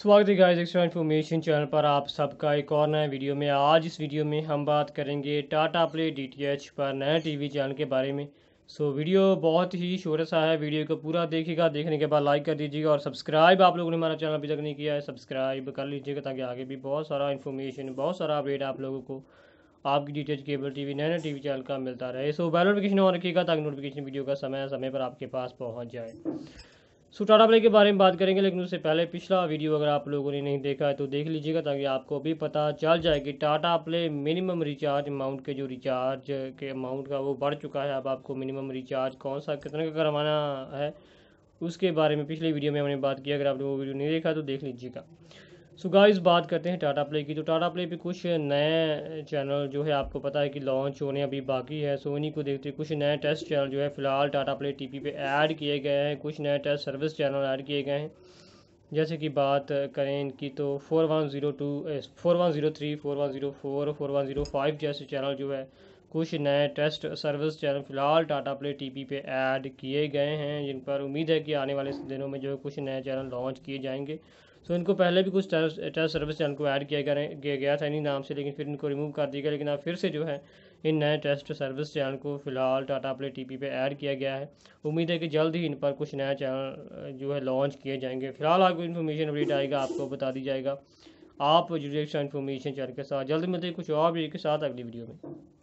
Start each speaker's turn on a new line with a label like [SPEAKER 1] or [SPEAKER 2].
[SPEAKER 1] स्वागत है guys extra information channel पर आप सबका एक और नया वीडियो में आज इस वीडियो में हम बात करेंगे टाटा प्ले डीटीएच पर नए टीवी चैनल के बारे में सो so, वीडियो बहुत ही छोटा सा है वीडियो को पूरा देखिएगा देखने के बाद लाइक कर दीजिएगा और सब्सक्राइब आप लोगों ने हमारा चैनल अभी तक नहीं किया है सब्सक्राइब कर लीजिएगा ताकि आगे भी बहुत सारा इन्फॉर्मेशन बहुत सारा अपडेट आप लोगों को आपकी डीटीएच केबल टी वी नए नए टीवी चैनल का मिलता रहे सो बेल नोटिफिकेशन ऑन रखिएगा ताकि नोटिफिकेशन वीडियो का समय समय पर आपके पास पहुँच जाए टाटा प्ले के बारे में बात करेंगे लेकिन उससे पहले पिछला वीडियो अगर आप लोगों ने नहीं देखा है तो देख लीजिएगा ताकि आपको भी पता चल जाए कि Tata play minimum recharge amount के जो रिचार्ज के अमाउंट का वो बढ़ चुका है अब आपको मिनिमम रिचार्ज कौन सा कितने का करवाना है उसके बारे में पिछले वीडियो में हमने बात की अगर आपने वो वीडियो नहीं देखा तो देख लीजिएगा सो गाइस बात करते हैं टाटा प्ले की तो टाटा प्ले पे कुछ नए चैनल जो है आपको पता है कि लॉन्च होने अभी बाकी है सो इन्हीं को देखते हैं कुछ नए टेस्ट चैनल जो है फिलहाल टाटा प्ले टीपी पे ऐड किए गए हैं कुछ नए टेस्ट सर्विस चैनल ऐड किए गए हैं जैसे कि बात करें इनकी तो four one zero two four one zero three four one zero four four one zero five जैसे चैनल जो है कुछ नए टेस्ट सर्विस चैनल फिलहाल टाटा प्ले टीपी पे ऐड किए गए हैं जिन पर उम्मीद है कि आने वाले दिनों में जो कुछ नए चैनल लॉन्च किए जाएंगे सो इनको पहले भी कुछ टेस्ट सर्विस चैनल को ऐड किया गया गया था इन्हीं नाम से लेकिन फिर इनको रिमूव कर दिया गया लेकिन अब फिर से जो है इन नए टेस्ट सर्विस चैनल को फिलहाल टाटा प्ले टीपी पे ऐड किया गया है उम्मीद है कि जल्द ही इन पर कुछ नया चैनल जो है लॉन्च किए जाएंगे फिलहाल आपको इन्फॉर्मेशन अपडेट आएगा आपको बता दी जाएगा आप जुड़े इन्फॉर्मेशन चैनल के साथ जल्द मिलते हैं कुछ और भी के साथ अगली वीडियो में